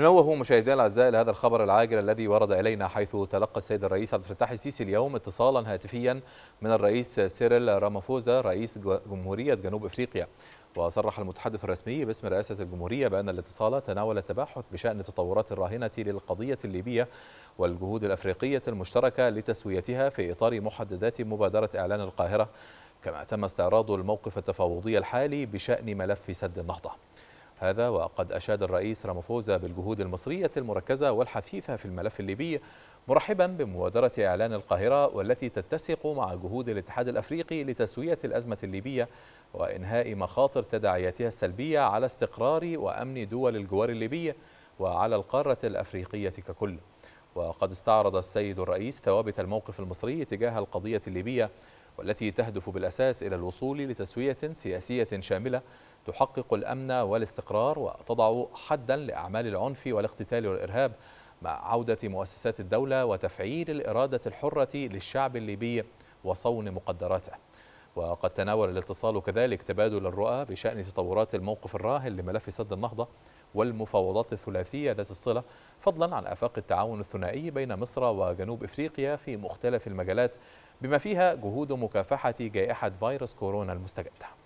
ننوه مشاهدينا الاعزاء لهذا الخبر العاجل الذي ورد الينا حيث تلقى السيد الرئيس عبد الفتاح السيسي اليوم اتصالا هاتفيا من الرئيس سيريل رامافوزا رئيس جمهوريه جنوب افريقيا وصرح المتحدث الرسمي باسم رئاسة الجمهورية بأن الاتصال تناول التباحث بشأن التطورات الراهنة للقضية الليبية والجهود الأفريقية المشتركة لتسويتها في إطار محددات مبادرة إعلان القاهرة كما تم استعراض الموقف التفاوضي الحالي بشأن ملف سد النهضة هذا وقد أشاد الرئيس رامافوزا بالجهود المصرية المركزة والحثيثة في الملف الليبي مرحبا بمبادرة إعلان القاهرة والتي تتسق مع جهود الاتحاد الأفريقي لتسوية الأزمة الليبية وإنهاء مخاطر تداعياتها السلبية على استقرار وأمن دول الجوار الليبية وعلى القارة الأفريقية ككل وقد استعرض السيد الرئيس ثوابت الموقف المصري تجاه القضية الليبية والتي تهدف بالأساس إلى الوصول لتسوية سياسية شاملة تحقق الأمن والاستقرار وتضع حدا لأعمال العنف والاقتتال والإرهاب مع عودة مؤسسات الدولة وتفعيل الإرادة الحرة للشعب الليبي وصون مقدراته وقد تناول الاتصال كذلك تبادل الرؤى بشأن تطورات الموقف الراهن لملف سد النهضة والمفاوضات الثلاثية ذات الصلة فضلا عن آفاق التعاون الثنائي بين مصر وجنوب إفريقيا في مختلف المجالات بما فيها جهود مكافحة جائحة فيروس كورونا المستجدة.